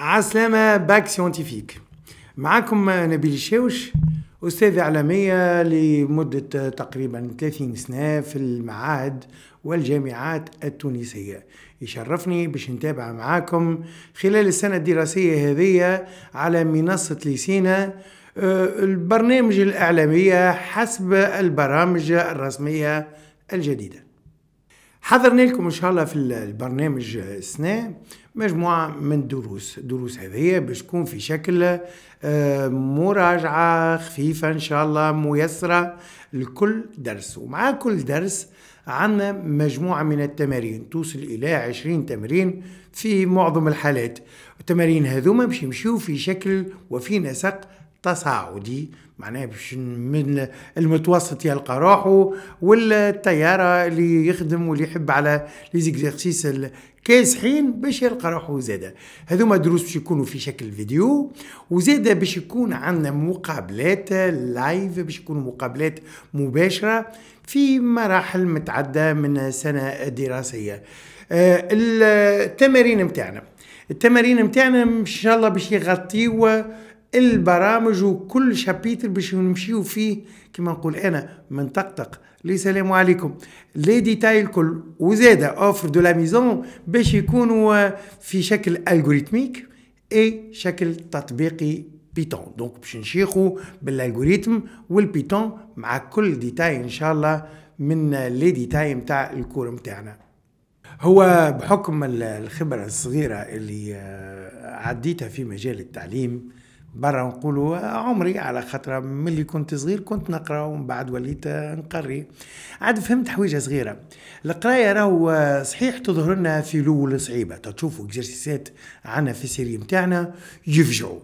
عسلامة باك سيونتيفيك معاكم نبيل الشاوش أستاذ إعلامية لمدة تقريبا 30 سنة في المعاهد والجامعات التونسية يشرفني باش نتابع معاكم خلال السنة الدراسية هذه على منصة ليسينا آه، البرنامج الإعلامية حسب البرامج الرسمية الجديدة حضرنا لكم إن شاء الله في البرنامج السنة مجموعة من الدروس الدروس هذه باش تكون في شكل آه، مراجعة خفيفة إن شاء الله ميسرة لكل درس ومع كل درس عندنا مجموعة من التمارين توصل إلى عشرين تمرين في معظم الحالات التمارين هذوما باش يمشيو في شكل وفي نسق تصاعدي معناها باش من المتوسط يلقى روحه والتيارة اللي يخدم واللي يحب على ليزيكزارسيس الكاسحين باش يلقى روحه زادة هذوما دروس باش يكونوا في شكل فيديو وزادة باش يكون عندنا مقابلات لايف باش يكونوا مقابلات مباشرة في مراحل متعدة من سنة دراسية آه، التمارين متاعنا التمارين متاعنا ان شاء الله باش يغطيو البرامج وكل شابيتر باش نمشيو فيه كما نقول انا من طقطق لي سلام عليكم لي ديتاي الكل وزاده اوفر دو لا ميزون باش يكونوا آه، في شكل الجوريتميك اي شكل تطبيقي بيتون دونك باش نشيخو بالالغوريتم والبيتون مع كل ديتاي ان شاء الله من آه، لي ديتاي نتاع الكور نتاعنا هو بحكم الخبرة الصغيرة اللي آه، عديتها في مجال التعليم برا نقولوا عمري على خاطر ملي كنت صغير كنت نقرا ومن بعد وليت نقري عاد فهمت حويجه صغيره القرايه راهو صحيح تظهر لنا في الاول صعيبه تشوفوا اكزرسيسات عنا في السيري نتاعنا يفجعوا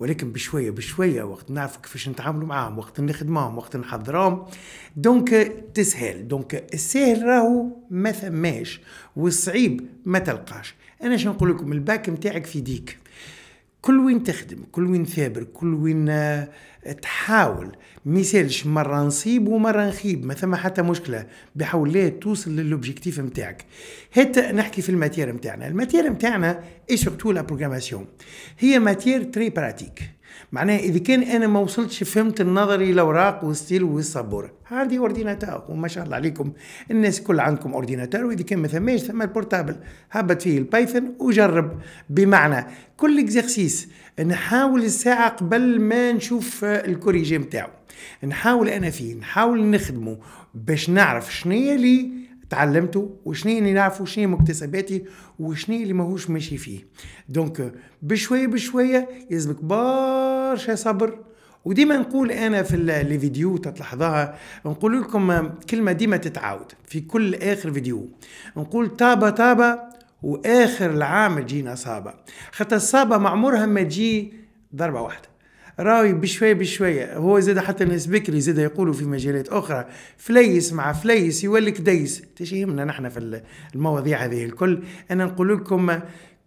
ولكن بشويه بشويه وقت نعرف كيفاش نتعاملوا معاهم وقت نخدمهم وقت نحضرهم دونك تسهل دونك السهل راهو ما ثماش والصعيب ما تلقاش انا شنو نقول لكم الباك نتاعك في ديك كل وين تخدم كل وين ثابر كل وين آه، تحاول ميسالش مرة نصيب ومرة نخيب ما ثم حتى مشكلة بحول ليه توصل للوبجيكتيف متاعك حتى نحكي في الماتير متاعنا الماتير متاعنا ايش سورتو لا بروغراماسيون هي ماتير تري براتيك معناها اذا كان انا ما وصلتش فهمت النظري الاوراق والستيل والصبورة عندي اورديناتور وما شاء الله عليكم الناس كل عندكم اورديناتور واذا كان ما ثماش ثم البورتابل هبط فيه البايثون وجرب بمعنى كل اكزرسيس نحاول الساعه قبل ما نشوف آه، الكوريجي نتاعو نحاول انا فيه نحاول نخدمه باش نعرف شنو اللي تعلمته وشني يعني اللي نعرفه وشني مكتسباتي وشني اللي ماهوش ماشي فيه دونك بشويه بشويه يلزمك برشا صبر وديما نقول انا في لي فيديو تلاحظوها نقول لكم كلمه ديما تتعاود في كل اخر فيديو نقول تابا تابا واخر العام تجينا صابه خاطر الصابه معمرها عمرها ما تجي ضربه واحده راوي بشوية بشوية هو زاد حتى الناس بكري زاد يقولوا في مجالات أخرى فليس مع فليس يولي كديس تيش يهمنا نحن في المواضيع هذه الكل أنا نقول لكم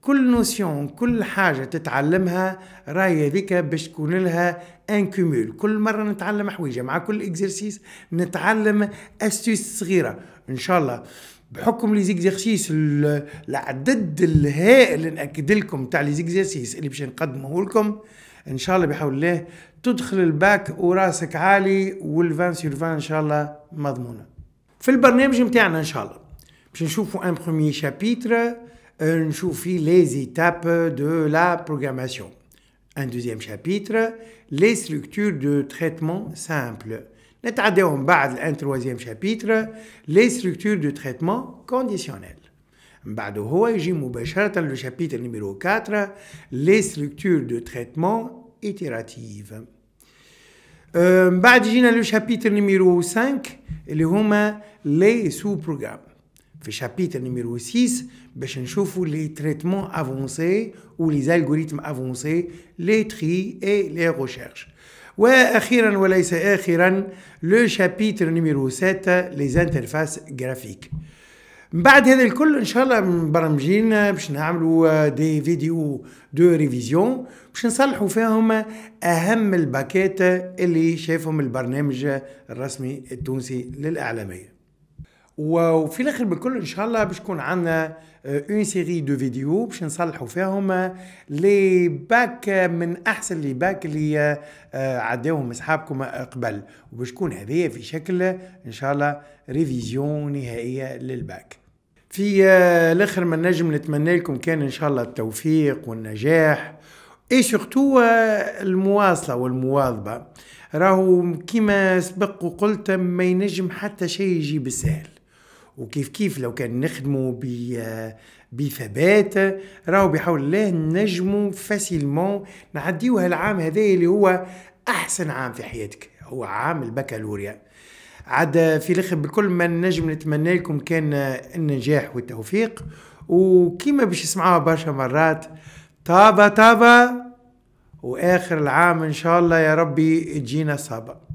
كل نوسيون كل حاجة تتعلمها راهي هذيك باش تكون لها ان كومول كل مرة نتعلم حويجة مع كل اكزرسيس نتعلم استيس صغيرة ان شاء الله بحكم لي زيكزارسيس العدد الهائل ناكد لكم تاع لي زيكزارسيس اللي باش نقدمه لكم Inch'Allah, il va que tu entres le bac avec ta tête le 20 sur 20, Inch'Allah, c'est sûr. Dans le programme, j'imagine, Inch'Allah, que nous voyons un premier chapitre, nous voyons les étapes de la programmation. Un deuxième chapitre, les structures de traitement simples. Nous y retournerons après un troisième chapitre, les structures de traitement conditionnels. Le chapitre numéro 4, les structures de traitement itératives. Le chapitre numéro 5, les sous-programmes. Le chapitre numéro 6, les traitements avancés ou les algorithmes avancés, les tris et les recherches. Le chapitre numéro 7, les interfaces graphiques. من بعد هذا الكل ان شاء الله مبرمجين باش نعملوا دي فيديو دو ريفيزيون باش نصلحوا فيهم اهم الباكات اللي شافهم البرنامج الرسمي التونسي للاعلاميه وفي الاخر بالكل ان شاء الله باش تكون عندنا اون سيري دو فيديو باش نصلحوا فيهم لي باك من احسن لي باك اللي آه، عداوهم اصحابكم قبل وباش تكون هذه في شكل ان شاء الله ريفيزيون نهائيه للباك في آه، الاخر ما نجم نتمنى لكم كان ان شاء الله التوفيق والنجاح اي آه، سورتو المواصله والمواظبه راهو كيما سبق وقلت ما ينجم حتى شيء يجي بسهل وكيف كيف لو كان نخدمه آه، بثبات راهو بحول الله نجمو فاسيلمون نعديوها العام هذا اللي هو احسن عام في حياتك هو عام البكالوريا عاد في الاخر بكل ما نجم نتمنى لكم كان النجاح والتوفيق وكيما باش يسمعوها برشا مرات طابة طابة واخر العام ان شاء الله يا ربي تجينا صابه